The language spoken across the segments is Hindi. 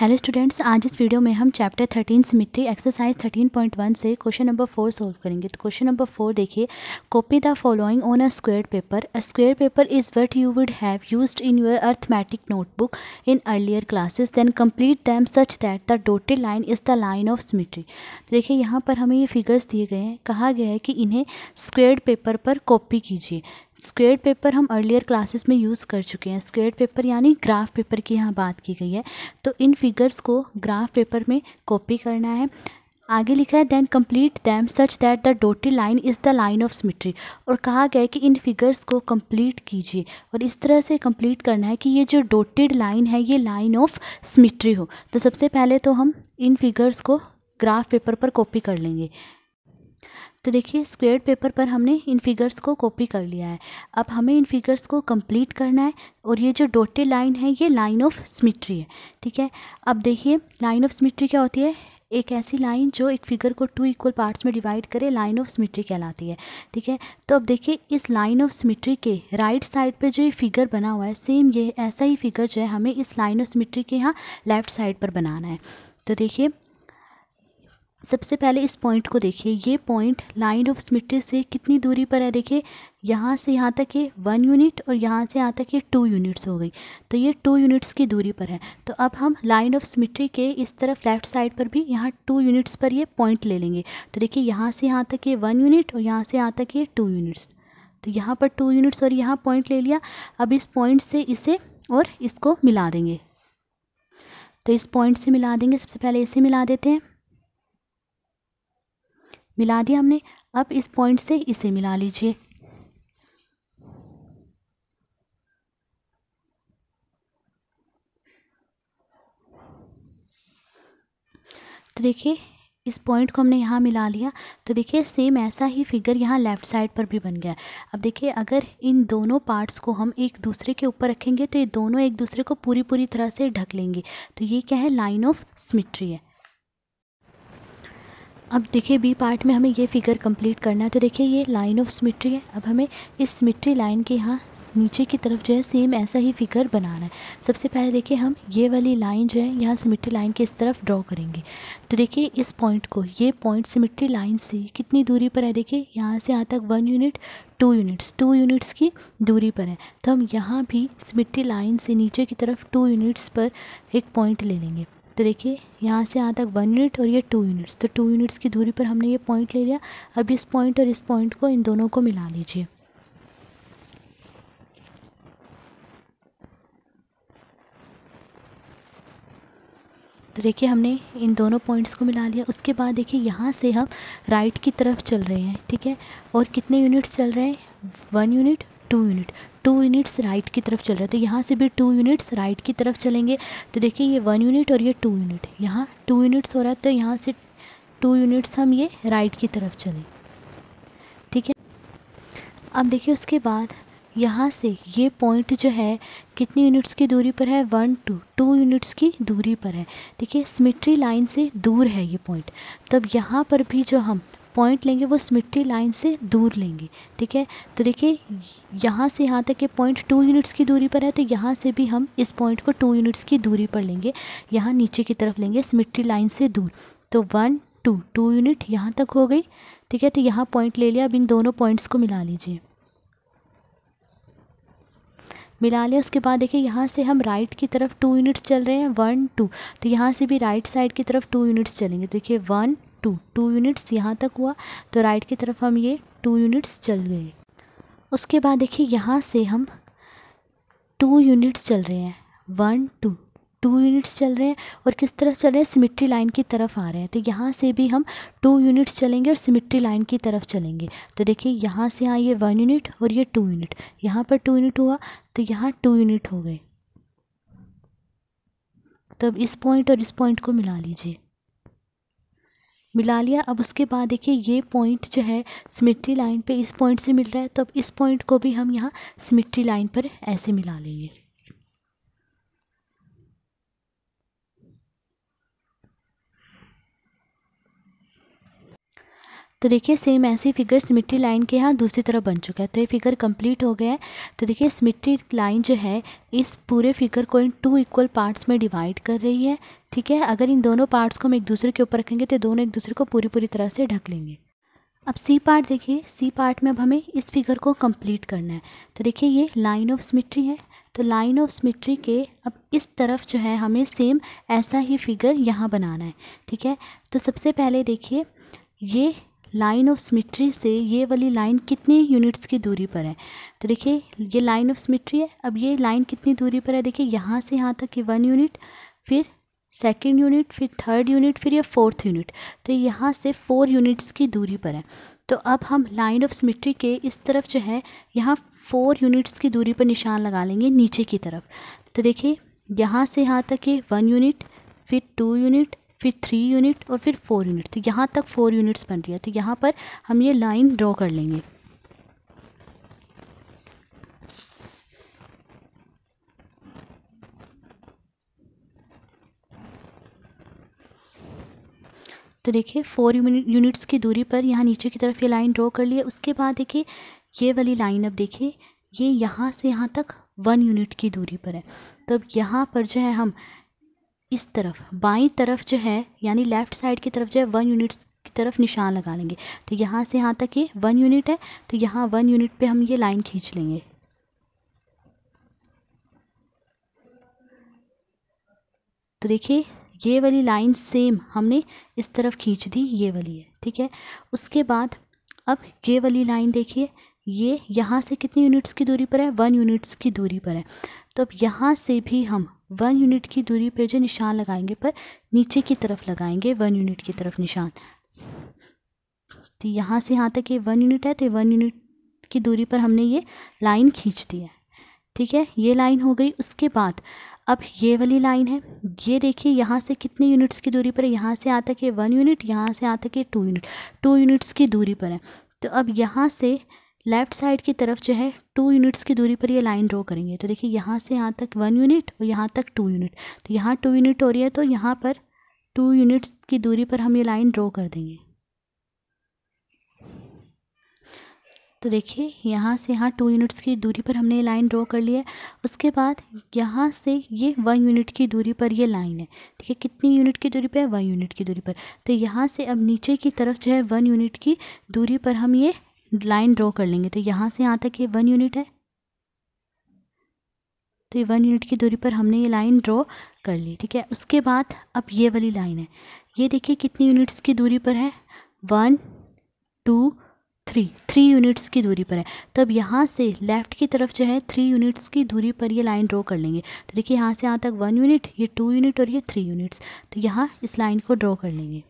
हेलो स्टूडेंट्स आज इस वीडियो में हम chapter thirteen symmetry exercise thirteen point one से क्वेश्चन नंबर फोर सॉल्व करेंगे तो क्वेश्चन नंबर फोर देखिए copy the following on a square paper a square paper is what you would have used in your arithmetic notebook in earlier classes then complete them such that the dotted line is the line of symmetry देखिए यहाँ पर हमें ये फिगर्स दिए गए हैं कहा गया है कि इन्हें स्क्वेयर पेपर पर कॉपी कीजिए स्क्वेयर पेपर हम अर्लियर क्लासेस में यूज़ कर चुके हैं स्क्वेयर पेपर यानी ग्राफ पेपर की यहाँ बात की गई है तो इन फिगर्स को ग्राफ पेपर में कॉपी करना है आगे लिखा है then complete them such that the dotted line is the line of symmetry और कहा गया है कि इन फिगर्स को कंप्लीट कीजिए और इस तरह से कंप्लीट करना है कि ये जो डोटेड लाइन है ये लाइन ऑफ सिमिट्री हो तो सबसे पहले तो हम इन फिगर्स को ग्राफ पेपर पर कॉपी कर लेंगे तो देखिए स्क्वेयर पेपर पर हमने इन फिगर्स को कॉपी कर लिया है अब हमें इन फिगर्स को कंप्लीट करना है और ये जो डोटे लाइन है ये लाइन ऑफ सिमिट्री है ठीक है अब देखिए लाइन ऑफ सिमिट्री क्या होती है एक ऐसी लाइन जो एक फिगर को टू इक्वल पार्ट्स में डिवाइड करे लाइन ऑफ सिमिट्री कहलाती है ठीक है तो अब देखिए इस लाइन ऑफ सिमिट्री के राइट साइड पे जो ये फिगर बना हुआ है सेम ये ऐसा ही फिगर जो है हमें इस लाइन ऑफ सिमिट्री के यहाँ लेफ्ट साइड पर बनाना है तो देखिए सबसे पहले इस पॉइंट को देखिए ये पॉइंट लाइन ऑफ सिमेट्री से कितनी दूरी पर है देखिए यहाँ से यहाँ तक ये वन यूनिट और यहाँ से यहाँ तक ये टू यूनिट्स हो गई तो ये टू यूनिट्स की दूरी पर है तो अब हम लाइन ऑफ स्मिट्री के इस तरफ लेफ्ट साइड पर भी यहाँ टू यूनिट्स पर ये पॉइंट ले लेंगे तो देखिए यहाँ से यहाँ तक ये वन यूनिट और यहाँ से यहाँ तक ये टू यूनिट्स तो यहाँ पर टू यूनिट्स और यहाँ पॉइंट ले लिया अब इस पॉइंट से इसे और इसको मिला देंगे तो इस पॉइंट से मिला देंगे सबसे पहले इसे मिला देते हैं मिला दिया हमने अब इस पॉइंट से इसे मिला लीजिए तो देखिए इस पॉइंट को हमने यहाँ मिला लिया तो देखिए सेम ऐसा ही फिगर यहाँ लेफ़्ट साइड पर भी बन गया अब देखिए अगर इन दोनों पार्ट्स को हम एक दूसरे के ऊपर रखेंगे तो ये दोनों एक दूसरे को पूरी पूरी तरह से ढक लेंगे तो ये क्या है लाइन ऑफ सिमिट्री है अब देखिए बी पार्ट में हमें ये फिगर कंप्लीट करना है तो देखिए ये लाइन ऑफ सिमिट्री है अब हमें इस सिमिट्री लाइन के यहाँ नीचे की तरफ जो है सेम ऐसा ही फिगर बनाना है सबसे पहले देखिए हम ये वाली लाइन जो है यहाँ सिमिट्री लाइन के इस तरफ ड्रॉ करेंगे तो देखिए इस पॉइंट को ये पॉइंट सिमिट्री लाइन से कितनी दूरी पर है देखिए यहाँ से यहाँ तक one unit two units two units की दूरी पर है तो हम यहाँ भी सिमिट्री लाइन से नीचे की तरफ टू यूनिट्स पर एक पॉइंट ले लेंगे तो देखिए यहाँ से यहाँ तक वन यूनिट और ये टू यूनिट्स तो टू यूनिट्स की दूरी पर हमने ये पॉइंट ले लिया अब इस पॉइंट और इस पॉइंट को इन दोनों को मिला लीजिए तो देखिए हमने इन दोनों पॉइंट्स को मिला लिया उसके बाद देखिए यहाँ से हम राइट की तरफ चल रहे हैं ठीक है और कितने यूनिट्स चल रहे हैं one unit two unit two units right की तरफ चल रहे तो यहाँ से भी टू यूनिट्स राइट की तरफ चलेंगे तो देखिए ये वन यूनिट और ये टू यूनिट यहाँ टू यूनिट्स हो रहा है तो यहाँ से टू यूनिट्स हम ये राइट की तरफ चलें ठीक है अब देखिए उसके बाद यहाँ से ये पॉइंट जो है कितनी यूनिट्स की दूरी पर है वन टू टू यूनिट्स की दूरी पर है देखिए सिमिट्री लाइन से दूर है ये पॉइंट तब यहाँ पर भी जो हम पॉइंट लेंगे वो इस लाइन से दूर लेंगे ठीक है तो देखिए यहाँ से यहाँ तक ये पॉइंट टू यूनिट्स की दूरी पर है तो यहाँ से भी हम इस पॉइंट को टू यूनिट्स की दूरी पर लेंगे यहाँ नीचे की तरफ लेंगे इस लाइन से दूर तो वन टू टू यूनिट यहाँ तक हो गई ठीक है तो यहाँ पॉइंट ले लिया अब इन दोनों पॉइंट्स को मिला लीजिए मिला लिया उसके बाद देखिए यहाँ से हम राइट की तरफ टू यूनिट्स चल रहे हैं वन टू तो यहाँ से भी राइट साइड की तरफ टू यूनिट्स चलेंगे तो देखिए वन टू टू यूनिट्स यहाँ तक हुआ तो राइट की तरफ हम ये टू यूनिट्स चल गए उसके बाद देखिए यहाँ से हम टू यूनिट्स चल रहे हैं वन टू टू यूनिट्स चल रहे हैं और किस तरफ चल रहे हैं सिमिट्री लाइन की तरफ आ रहे हैं तो यहाँ से भी हम टू यूनिट्स चलेंगे और सिमिट्री लाइन की तरफ चलेंगे तो देखिए यहाँ से यहाँ ये वन यूनिट और ये टू यूनिट यहाँ पर टू यूनिट हुआ तो यहाँ टू यूनिट हो गए तो अब इस पॉइंट और इस पॉइंट को मिला लीजिए मिला लिया अब उसके बाद देखिए ये पॉइंट जो है सिमिट्री लाइन पे इस पॉइंट से मिल रहा है तो अब इस पॉइंट को भी हम यहाँ सिमिट्री लाइन पर ऐसे मिला लेंगे तो देखिए सेम ऐसी फिगर सिमिट्री लाइन के यहाँ दूसरी तरफ बन चुका है तो ये फिगर कंप्लीट हो गया है तो देखिए सिमिट्री लाइन जो है इस पूरे फिगर को इन टू इक्वल पार्ट्स में डिवाइड कर रही है ठीक है अगर इन दोनों पार्ट्स को हम एक दूसरे के ऊपर रखेंगे तो दोनों एक दूसरे को पूरी पूरी तरह से ढक लेंगे अब सी पार्ट देखिए सी पार्ट में अब हमें इस फिगर को कम्प्लीट करना है तो देखिए ये लाइन ऑफ सिमिट्री है तो लाइन ऑफ सिमिट्री के अब इस तरफ जो है हमें सेम ऐसा ही फिगर यहाँ बनाना है ठीक है तो सबसे पहले देखिए ये लाइन ऑफ सिमिट्री से ये वाली लाइन कितने यूनिट्स की दूरी पर है तो देखिए ये लाइन ऑफ सिमिट्री है अब ये लाइन कितनी दूरी पर है देखिए यहाँ से यहाँ तक ये वन यूनिट फिर सेकेंड यूनिट फिर थर्ड यूनिट फिर ये फोर्थ यूनिट तो यहाँ से फोर यूनिट्स की दूरी पर है तो अब हम लाइन ऑफ सिमिट्री के इस तरफ जो है यहाँ फोर यूनिट्स की दूरी पर निशान लगा लेंगे नीचे की तरफ तो देखिए यहाँ से यहाँ तक ये वन यूनिट फिर टू यूनिट फिर थ्री यूनिट और फिर फोर यूनिट तो यहाँ तक फोर यूनिट्स बन रही है तो यहाँ पर हम ये लाइन ड्रॉ कर लेंगे तो देखिए फोर यूनिट्स की दूरी पर यहाँ नीचे की तरफ ये लाइन ड्रॉ कर लिया उसके बाद देखिए ये वाली लाइन अब देखिए ये यहाँ से यहाँ तक वन यूनिट की दूरी पर है तो अब यहाँ पर जो है हम इस तरफ बाई तरफ जो है यानी लेफ्ट साइड की तरफ जो है वन यूनिट्स की तरफ निशान लगा लेंगे तो यहाँ से यहाँ तक ये वन यूनिट है तो यहाँ वन यूनिट पे हम ये लाइन खींच लेंगे तो देखिए ये वाली लाइन सेम हमने इस तरफ खींच दी ये वाली है ठीक है उसके बाद अब ये वाली लाइन देखिए ये यहाँ से कितनी यूनिट्स की दूरी पर है वन यूनिट्स की दूरी पर है तो अब यहाँ से भी हम वन यूनिट की दूरी पे जो निशान लगाएंगे पर नीचे की तरफ लगाएंगे वन यूनिट की तरफ निशान तो यहाँ से यहाँ तक ये वन यूनिट है तो वन यूनिट की दूरी पर हमने ये लाइन खींच दी है ठीक है ये लाइन हो गई उसके बाद अब ये वाली लाइन है ये देखिए यहाँ से कितने यूनिट्स की दूरी पर है यहाँ से आता कि वन यूनिट यहाँ से आता कि टू यूनिट टू यूनिट्स की दूरी पर है तो अब यहाँ से लेफ्ट साइड की तरफ जो है टू यूनिट्स की दूरी पर ये लाइन ड्रॉ करेंगे तो देखिए यहाँ से यहाँ तक वन यूनिट और यहाँ तक टू यूनिट तो यहाँ टू यूनिट हो रही है तो यहाँ पर टू यूनिट्स की दूरी पर हम ये लाइन ड्रॉ कर देंगे तो देखिए यहाँ से यहाँ टू यूनिट्स की दूरी पर हमने ये लाइन ड्रॉ कर लिया है उसके बाद यहाँ से ये वन यूनिट की दूरी पर ये लाइन है ठीक है कितनी यूनिट की दूरी पर है वन यूनिट की दूरी पर तो यहाँ से अब नीचे की तरफ जो है वन यूनिट की दूरी पर हम ये लाइन ड्रॉ कर लेंगे तो यहाँ से यहाँ तक ये वन यूनिट है तो ये वन यूनिट की दूरी पर हमने ये लाइन ड्रॉ कर ली ठीक है उसके बाद अब ये वाली लाइन है ये देखिए कितनी यूनिट्स की दूरी पर है one two three three units की दूरी पर है तो अब यहाँ से लेफ़्ट की तरफ जो है थ्री यूनिट्स की दूरी पर ये लाइन ड्रॉ कर लेंगे तो देखिए यहाँ से यहाँ तक वन यूनिट ये टू यूनिट और ये थ्री यूनिट्स तो यहाँ इस लाइन को ड्रॉ कर लेंगे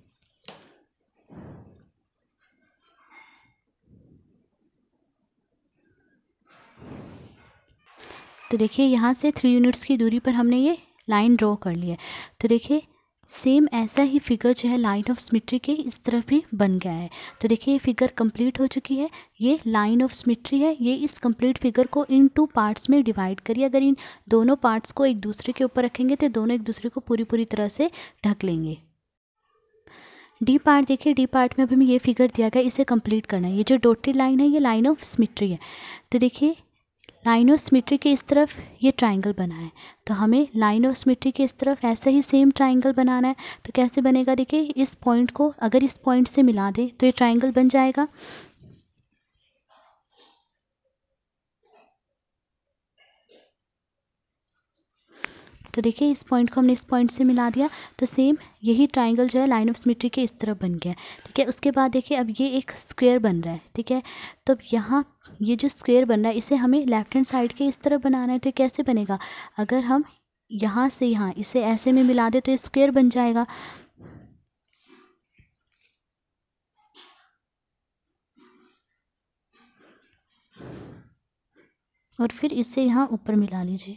तो देखिए यहाँ से थ्री यूनिट्स की दूरी पर हमने ये लाइन ड्रॉ कर लिया है तो देखिए सेम ऐसा ही फिगर जो है लाइन ऑफ सिमिट्री के इस तरफ भी बन गया है तो देखिए ये फिगर कंप्लीट हो चुकी है ये लाइन ऑफ सिमिट्री है ये इस कंप्लीट फिगर को इन टू पार्ट्स में डिवाइड करिए अगर इन दोनों पार्ट्स को एक दूसरे के ऊपर रखेंगे तो दोनों एक दूसरे को पूरी पूरी तरह से ढक लेंगे डी पार्ट देखिए डी पार्ट में अब हमें ये फिगर दिया गया इसे कंप्लीट करना है ये जो डोटेड लाइन है ये लाइन ऑफ सिमिट्री है तो देखिए लाइन ऑफ सिमेट्री के इस तरफ ये ट्राइंगल बना है तो हमें लाइन ऑफ सिमेट्री के इस तरफ ऐसे ही सेम ट्राइंगल बनाना है तो कैसे बनेगा देखिए इस पॉइंट को अगर इस पॉइंट से मिला दें तो ये ट्राइंगल बन जाएगा तो देखिए इस पॉइंट को हमने इस पॉइंट से मिला दिया तो सेम यही ट्राइंगल जो है लाइन ऑफ सिमेट्री के इस तरफ बन गया ठीक है उसके बाद देखिए अब ये एक स्क्वेयर बन रहा है ठीक है तो यहाँ ये जो स्क्वेयर बन रहा है इसे हमें लेफ्ट हैंड साइड के इस तरफ बनाना है तो कैसे बनेगा अगर हम यहाँ से यहाँ इसे ऐसे में मिला दे तो स्क्वेयर बन जाएगा और फिर इसे यहाँ ऊपर मिला लीजिए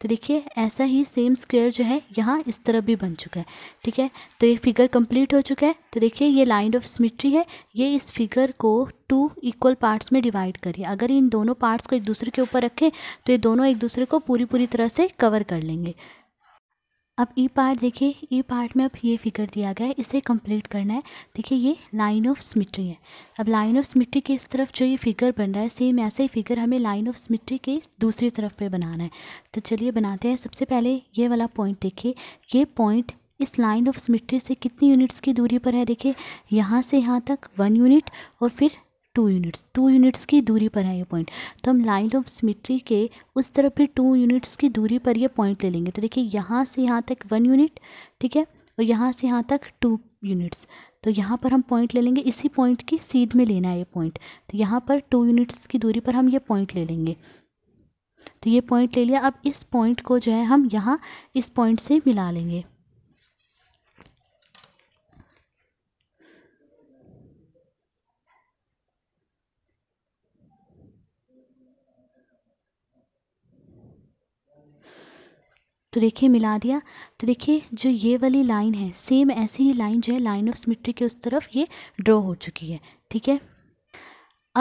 तो देखिए ऐसा ही सेम स्क्वायर जो है यहाँ इस तरफ भी बन चुका है ठीक है तो ये फिगर कंप्लीट हो चुका है तो देखिए ये लाइन ऑफ सिमिट्री है ये इस फिगर को टू इक्वल पार्ट्स में डिवाइड करिए अगर इन दोनों पार्ट्स को एक दूसरे के ऊपर रखें तो ये दोनों एक दूसरे को पूरी पूरी तरह से कवर कर लेंगे अब ई e पार्ट देखिए ई e पार्ट में अब ये फिगर दिया गया है इसे कंप्लीट करना है देखिए ये लाइन ऑफ सिमिट्री है अब लाइन ऑफ सिमिट्री के इस तरफ जो ये फिगर बन रहा है सेम ऐसे ही फिगर हमें लाइन ऑफ सिमेट्री के दूसरी तरफ पे बनाना है तो चलिए बनाते हैं सबसे पहले ये वाला पॉइंट देखिए ये पॉइंट इस लाइन ऑफ सिमेट्री से कितनी यूनिट्स की दूरी पर है देखिए यहाँ से यहाँ तक वन यूनिट और फिर टू यूनिट्स टू यूनिट्स की दूरी पर है ये पॉइंट तो हम लाइन ऑफ सिमिट्री के उस तरफ भी टू यूनिट्स की दूरी पर ये पॉइंट ले लेंगे तो देखिए यहाँ से यहाँ तक वन यूनिट ठीक है और यहाँ से यहाँ तक टू यूनिट्स तो यहाँ पर हम पॉइंट ले लेंगे इसी पॉइंट की सीध में लेना है ये पॉइंट तो यहाँ पर टू यूनिट्स की दूरी पर हम ये पॉइंट ले लेंगे तो ये पॉइंट ले लिया अब इस पॉइंट को जो है हम यहाँ इस पॉइंट से मिला लेंगे तो देखिए मिला दिया तो देखिए जो ये वाली लाइन है सेम ऐसी ही लाइन जो है लाइन ऑफ सिमेट्री के उस तरफ ये ड्रॉ हो चुकी है ठीक है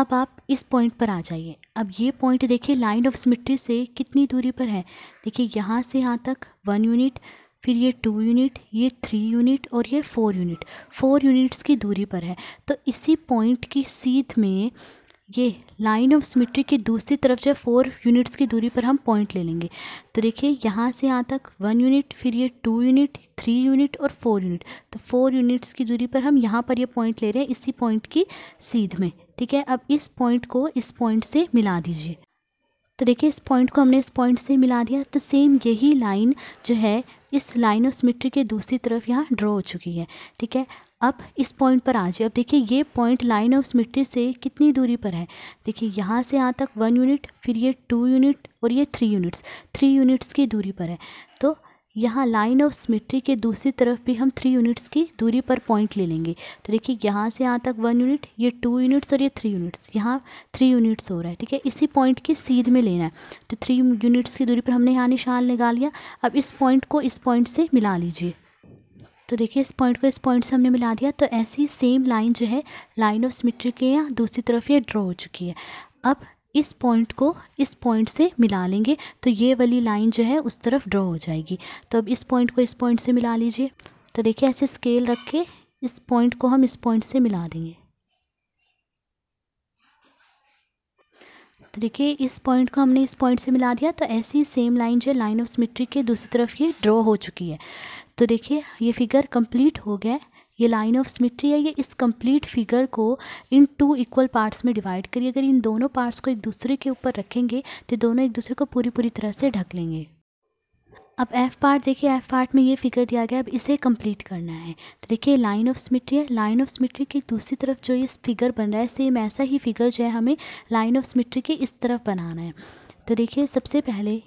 अब आप इस पॉइंट पर आ जाइए अब ये पॉइंट देखिए लाइन ऑफ सिमेट्री से कितनी दूरी पर है देखिए यहाँ से यहाँ तक वन यूनिट फिर ये टू यूनिट ये थ्री यूनिट और ये फोर यूनिट फोर यूनिट्स की दूरी पर है तो इसी पॉइंट की सीध में ये लाइन ऑफ सिमेट्री के दूसरी तरफ जो है फोर यूनिट्स की दूरी पर हम पॉइंट ले लेंगे तो देखिए यहाँ से यहाँ तक वन यूनिट फिर ये टू यूनिट थ्री यूनिट और फोर यूनिट तो फोर यूनिट्स की दूरी पर हम यहाँ पर ये पॉइंट ले रहे हैं इसी पॉइंट की सीध में ठीक है अब इस पॉइंट को इस पॉइंट से मिला दीजिए तो देखिए इस पॉइंट को हमने इस पॉइंट से मिला दिया तो सेम यही लाइन जो है इस लाइन ऑफ सिमेट्री के दूसरी तरफ यहाँ ड्रॉ हो चुकी है ठीक है अब इस पॉइंट पर आ जाए अब देखिए ये पॉइंट लाइन ऑफ सिमेट्री से कितनी दूरी पर है देखिए यहाँ से यहाँ तक वन यूनिट फिर ये टू यूनिट और ये थ्री यूनिट्स थ्री यूनिट्स की दूरी पर है तो यहाँ लाइन ऑफ सिमेट्री के दूसरी तरफ भी हम थ्री यूनिट्स की दूरी पर पॉइंट ले लेंगे तो देखिए यहाँ से यहाँ तक वन यूनिट ये टू यूनिट्स और ये थ्री यूनिट्स यहाँ थ्री यूनिट्स हो रहा है ठीक है इसी पॉइंट की सीध में लेना है तो थ्री यूनिट्स की दूरी पर हमने यहाँ निशान लगा लिया अब इस पॉइंट को इस पॉइंट से मिला लीजिए तो देखिए इस पॉइंट को इस पॉइंट से हमने मिला दिया तो ऐसी सेम लाइन जो है लाइन ऑफ सिमेट्री के यहाँ दूसरी तरफ ये ड्रॉ हो चुकी है अब इस पॉइंट को इस पॉइंट से मिला लेंगे तो ये वाली लाइन जो है उस तरफ ड्रॉ हो जाएगी तो अब इस पॉइंट को इस पॉइंट से मिला लीजिए तो देखिए ऐसे स्केल रख के इस पॉइंट को हम इस पॉइंट से मिला देंगे तो देखिए इस पॉइंट को हमने इस पॉइंट से मिला दिया तो ऐसी सेम लाइन जो है लाइन ऑफ सिमेट्री के दूसरी तरफ ये ड्रॉ हो चुकी है तो देखिए ये फिगर कंप्लीट हो गया है ये लाइन ऑफ सिमेट्री है ये इस कंप्लीट फिगर को इन टू इक्वल पार्ट्स में डिवाइड करिए अगर इन दोनों पार्ट्स को एक दूसरे के ऊपर रखेंगे तो दोनों एक दूसरे को पूरी पूरी तरह से ढक लेंगे अब एफ़ पार्ट देखिए एफ़ पार्ट में ये फिगर दिया गया अब इसे कंप्लीट करना है तो देखिए लाइन ऑफ सिमेट्री है लाइन ऑफ सिमेट्री की दूसरी तरफ जो ये फिगर बन रहा है सेम ऐसा ही फिगर जो है हमें लाइन ऑफ सिमेट्री के इस तरफ बनाना है तो देखिए सबसे पहले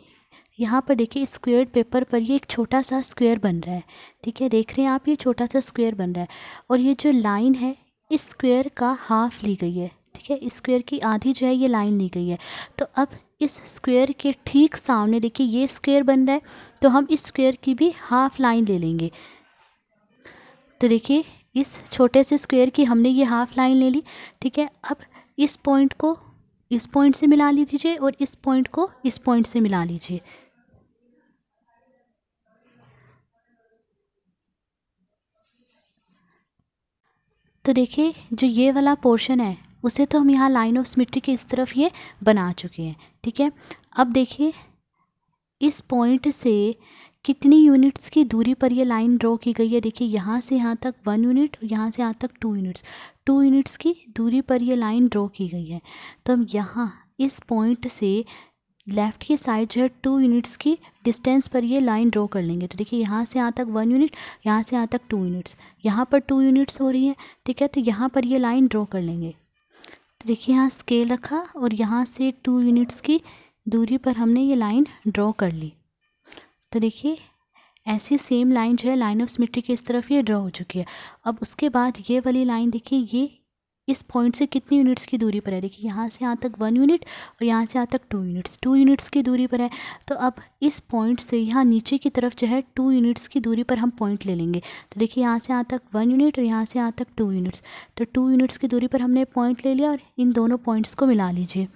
यहाँ पर देखिए स्क्वेयर पेपर पर ये एक छोटा सा स्क्वेयर बन रहा है ठीक है देख रहे हैं आप ये छोटा सा स्क्वेयर बन रहा है और ये जो लाइन है इस स्क्वेयर का हाफ ली गई है ठीक है स्क्वेयर की आधी जो है ये लाइन ली गई है तो अब इस स्क्वेयर के ठीक सामने देखिए ये स्क्वेयर बन रहा है तो हम इस स्क्वेयर की भी हाफ लाइन ले लेंगे तो देखिए इस छोटे से स्क्वेयर की हमने ये हाफ लाइन ले ली ठीक है अब इस पॉइंट को इस पॉइंट से मिला लीजिए और इस पॉइंट को इस पॉइंट से मिला लीजिए तो देखिए जो ये वाला पोर्शन है उसे तो हम यहाँ लाइन ऑफ सिमेट्री के इस तरफ ये बना चुके हैं ठीक है अब देखिए इस पॉइंट से कितनी यूनिट्स की दूरी पर ये लाइन ड्रॉ की गई है देखिए यहाँ से यहाँ तक वन यूनिट और यहाँ से यहाँ तक टू यूनिट्स टू यूनिट्स की दूरी पर ये लाइन ड्रॉ की गई है तो हम यहाँ इस पॉइंट से लेफ़्ट की साइड जो है टू यूनिट्स की डिस्टेंस पर ये लाइन ड्रॉ कर लेंगे तो देखिए यहाँ से यहाँ तक वन यूनिट यहाँ से यहाँ तक टू यूनिट्स यहाँ पर टू यूनिट्स हो रही हैं ठीक है तो यहाँ पर ये लाइन ड्रॉ कर लेंगे तो देखिए यहाँ स्केल रखा और यहाँ से टू यूनिट्स की दूरी पर हमने ये लाइन ड्रॉ कर ली तो देखिए ऐसी सेम लाइन जो है लाइन ऑफ सिमेट्री की इस तरफ ये ड्रॉ हो चुकी है अब उसके बाद ये वाली लाइन देखिए ये इस पॉइंट से कितनी यूनिट्स की दूरी पर है देखिए यहाँ से यहाँ तक वन यूनिट और यहाँ से यहाँ तक टू यूनिट्स टू यूनिट्स की दूरी पर है तो अब इस पॉइंट से यहाँ नीचे की तरफ जो है टू यूनिट्स की दूरी पर हम पॉइंट ले लेंगे तो देखिए यहाँ से यहाँ तक वन यूनिट और यहाँ से यहाँ तक टू यूनिट्स तो टू यूनिट्स की दूरी पर हमने पॉइंट ले लिया और इन दोनों पॉइंट्स को मिला लीजिए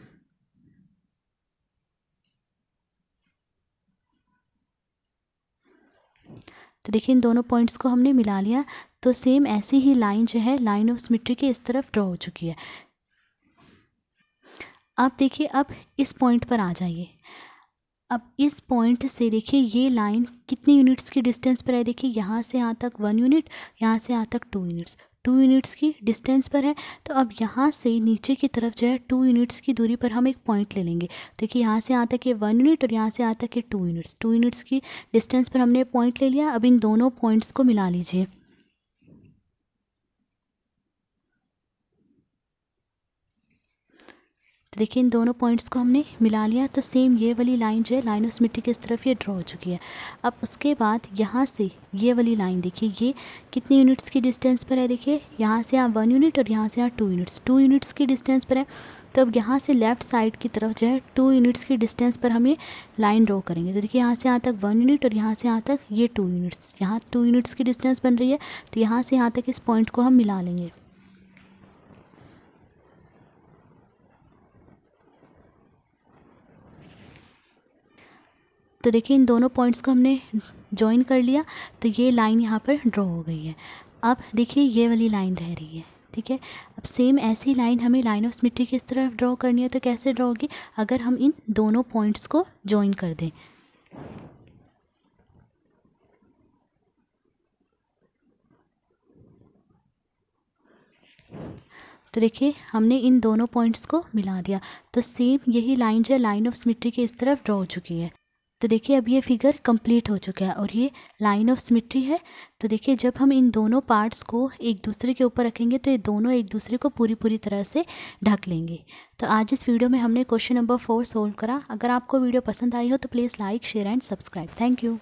तो देखिए इन दोनों पॉइंट्स को हमने मिला लिया तो सेम ऐसी ही लाइन जो है लाइन ऑफ सिमेट्री के इस तरफ ड्रॉ हो चुकी है अब देखिए अब इस पॉइंट पर आ जाइए अब इस पॉइंट से देखिए ये लाइन कितनी यूनिट्स की डिस्टेंस पर है देखिए यहाँ से यहाँ तक वन यूनिट यहाँ से यहाँ तक टू यूनिट्स टू यूनिट्स की डिस्टेंस पर है तो अब यहाँ से नीचे की तरफ जो है टू यूनिट्स की दूरी पर हम एक पॉइंट ले लेंगे देखिए यहाँ से आता है कि वन यूनिट और यहाँ से आता है कि टू यूनिट्स टू यूनिट्स की डिस्टेंस पर हमने पॉइंट ले लिया अब इन दोनों पॉइंट्स को मिला लीजिए तो देखिए इन दोनों पॉइंट्स को हमने मिला लिया तो सेम ये वाली लाइन जो है लाइन उस मिट्टी की इस तरफ ये ड्रॉ हो चुकी है अब उसके बाद यहाँ से ये वाली लाइन देखिए ये कितनी यूनिट्स की डिस्टेंस पर है देखिए यहाँ से यहाँ वन यूनिट और यहाँ से यहाँ टू यूनिट्स टू यूनिट्स की डिस्टेंस पर है तो अब यहाँ से लेफ़्ट साइड की तरफ जो है टू यूनिट्स की डिस्टेंस पर हम ये लाइन ड्रॉ करेंगे तो देखिए यहाँ से यहाँ तक वन यूनिट और यहाँ से यहाँ तक ये टू यूनिट्स यहाँ टू यूनिट्स की डिस्टेंस बन रही है तो यहाँ से यहाँ तक इस पॉइंट को हम मिला लेंगे तो देखिए इन दोनों पॉइंट्स को हमने ज्वाइन कर लिया तो ये लाइन यहाँ पर ड्रॉ हो गई है अब देखिए ये वाली लाइन रह रही है ठीक है अब सेम ऐसी लाइन हमें लाइन ऑफ सिमेट्री की इस तरफ ड्रॉ करनी है तो कैसे ड्रॉ होगी अगर हम इन दोनों पॉइंट्स को ज्वाइन कर दें तो देखिए हमने इन दोनों पॉइंट्स को मिला दिया तो सेम यही लाइन जो है लाइन ऑफ सिमेट्री के इस तरफ ड्रॉ हो चुकी है तो देखिए अब ये फिगर कंप्लीट हो चुका है और ये लाइन ऑफ सिमिट्री है तो देखिए जब हम इन दोनों पार्ट्स को एक दूसरे के ऊपर रखेंगे तो ये दोनों एक दूसरे को पूरी पूरी तरह से ढक लेंगे तो आज इस वीडियो में हमने क्वेश्चन नंबर फोर सोल्व करा अगर आपको वीडियो पसंद आई हो तो please like share and subscribe thank you